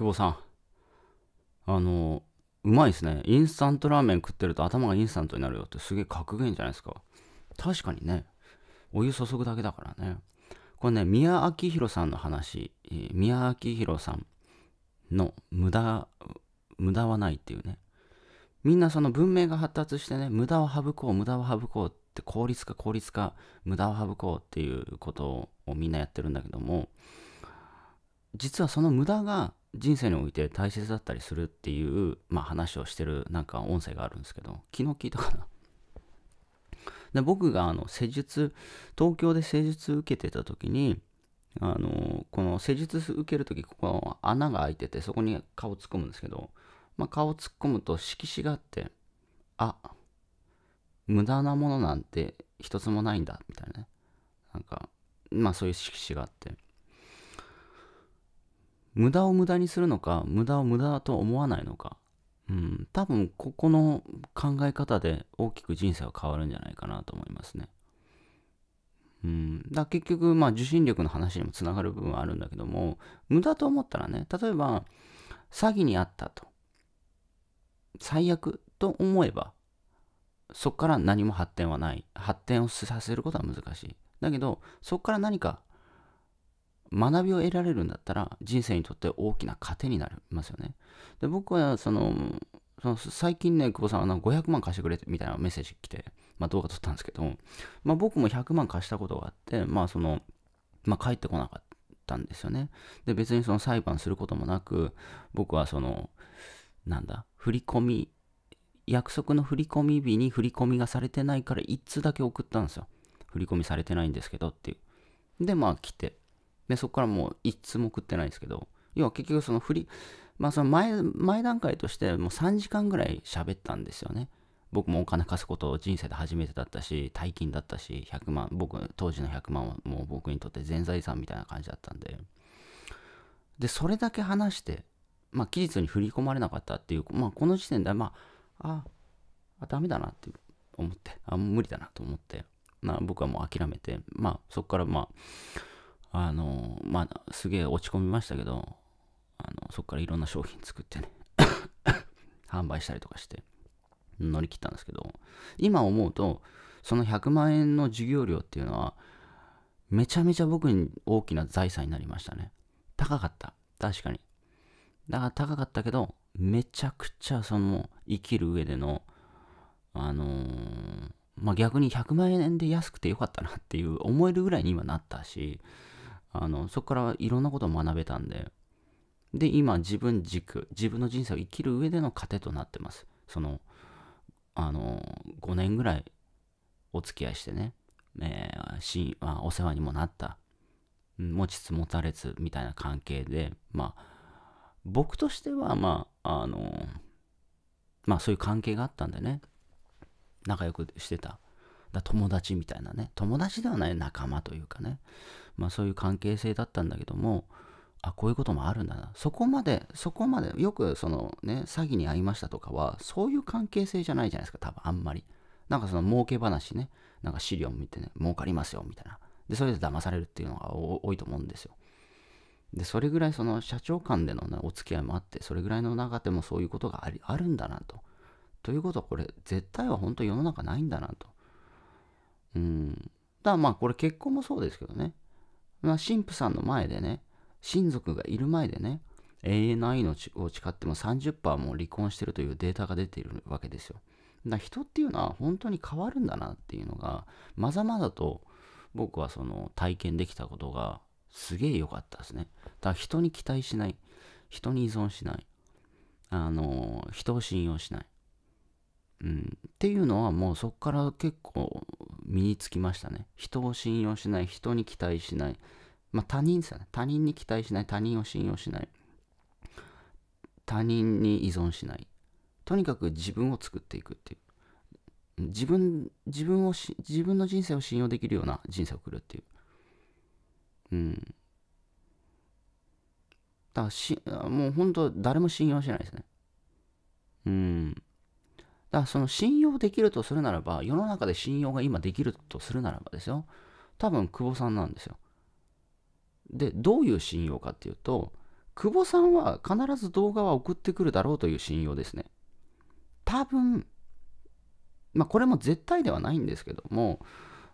久保さん。あの、うまいですね。インスタントラーメン食ってると頭がインスタントになるよってすげえ格言じゃないですか。確かにね。お湯注ぐだけだからね。これね、宮明宏さんの話、宮明宏さんの無駄、無駄はないっていうね。みんなその文明が発達してね、無駄を省こう、無駄を省こうって効率化、効率化、無駄を省こうっていうことをみんなやってるんだけども、実はその無駄が人生において大切だったりするっていう、まあ、話をしてるなんか音声があるんですけど昨日聞いたかなで僕があの施術東京で施術受けてた時にあのこの施術受ける時ここ穴が開いててそこに顔突っ込むんですけど、まあ、顔突っ込むと色紙があってあ無駄なものなんて一つもないんだみたいなねなんかまあそういう色紙があって無駄を無駄にするのか、無駄を無駄だと思わないのか。うん、多分ここの考え方で大きく人生は変わるんじゃないかなと思いますね。うん、だ結局、まあ、受信力の話にもつながる部分はあるんだけども無駄と思ったらね例えば詐欺にあったと最悪と思えばそこから何も発展はない発展をさせることは難しいだけどそこから何か学びを得られるんだったら人生にとって大きな糧になりますよね。で僕はそのその最近ね、久保さんはの500万貸してくれみたいなメッセージ来て、まあ、動画撮ったんですけど、まあ、僕も100万貸したことがあって、まあそのまあ、帰ってこなかったんですよね。で別にその裁判することもなく僕はそのなんだ振り込み約束の振り込み日に振り込みがされてないから1通だけ送ったんですよ。振り込みされてないんですけどっていう。でまあ来てで、そこからもう一通も食ってないですけど、要は結局その振り、まあその前、前段階としてもう3時間ぐらい喋ったんですよね。僕もお金貸すことを人生で初めてだったし、大金だったし、100万、僕、当時の100万はもう僕にとって全財産みたいな感じだったんで、で、それだけ話して、まあ、期日に振り込まれなかったっていう、まあ、この時点で、まあ、あ、あダメだなって思って、あ、無理だなと思って、まあ、僕はもう諦めて、まあ、そこからまあ、あの、まあ、すげえ落ち込みましたけど、あのそこからいろんな商品作ってね 販売したりとかして、乗り切ったんですけど、今思うと、その100万円の授業料っていうのは、めちゃめちゃ僕に大きな財産になりましたね。高かった。確かに。だから高かったけど、めちゃくちゃその生きる上での、あのー、まあ、逆に100万円で安くてよかったなっていう思えるぐらいに今なったし、あのそこからいろんなことを学べたんでで今自分軸自分の人生を生きる上での糧となってますそのあの5年ぐらいお付き合いしてね、えー、しあお世話にもなった持ちつ持たれつみたいな関係でまあ僕としてはまああのまあそういう関係があったんでね仲良くしてただ友達みたいなね友達ではない仲間というかねまあ、そういう関係性だったんだけどもあこういうこともあるんだなそこまでそこまでよくそのね詐欺に遭いましたとかはそういう関係性じゃないじゃないですか多分あんまりなんかその儲け話ねなんか資料見てね儲かりますよみたいなでそれで騙されるっていうのが多いと思うんですよでそれぐらいその社長間での、ね、お付き合いもあってそれぐらいの中でもそういうことがありあるんだなとということはこれ絶対は本当世の中ないんだなとうんだからまあこれ結婚もそうですけどねまあ、神父さんの前でね、親族がいる前でね、永遠の愛のを誓っても30%も離婚してるというデータが出ているわけですよ。だ人っていうのは本当に変わるんだなっていうのが、まざまざと僕はその体験できたことがすげえ良かったですね。だ人に期待しない。人に依存しない。あの、人を信用しない。うん、っていうのはもうそこから結構身につきましたね。人を信用しない、人に期待しない。まあ他人ですよね。他人に期待しない、他人を信用しない。他人に依存しない。とにかく自分を作っていくっていう。自分、自分を自分の人生を信用できるような人生を送るっていう。うん。だからし、もう本当誰も信用しないですね。うん。だからその信用できるとするならば、世の中で信用が今できるとするならばですよ。多分久保さんなんですよ。で、どういう信用かっていうと、久保さんは必ず動画は送ってくるだろうという信用ですね。多分、まあこれも絶対ではないんですけども、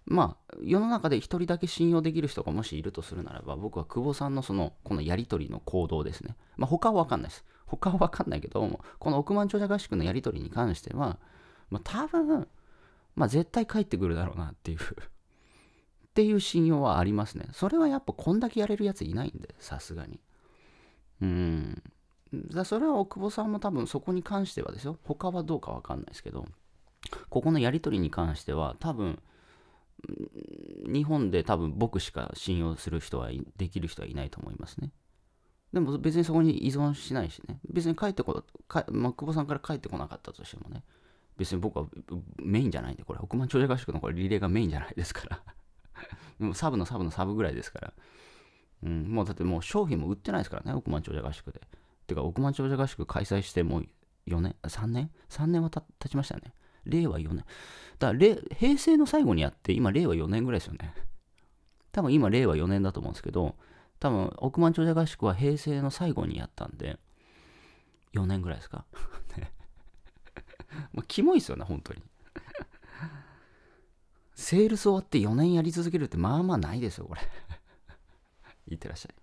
まあ世の中で一人だけ信用できる人がもしいるとするならば、僕は久保さんのその、このやりとりの行動ですね。まあ他はわかんないです。他は分かんないけど、この億万長者合宿のやり取りに関しては、まあ、多分、まあ、絶対帰ってくるだろうなっていう っていう信用はありますね。それはやっぱこんだけやれるやついないんで、さすがに。うん。だそれは大久保さんも多分そこに関してはですよ。他はどうかわかんないですけど、ここのやり取りに関しては多分、日本で多分僕しか信用する人はできる人はいないと思いますね。でも別にそこに依存しないしね。別に帰ってこ、かま久保さんから帰ってこなかったとしてもね。別に僕はメインじゃないんで、これ、億万長者合宿のこれリレーがメインじゃないですから。もサブのサブのサブぐらいですから。うん、もうだってもう商品も売ってないですからね、億万長者合宿で。てか、億万長者合宿開催してもう4年、3年 ?3 年はた経ちましたよね。令和4年。だから、平成の最後にやって、今令和4年ぐらいですよね。多分今令和4年だと思うんですけど、多分億万長者合宿は平成の最後にやったんで4年ぐらいですかねもうキモいっすよね本当にセールス終わって4年やり続けるってまあまあないですよこれ いってらっしゃい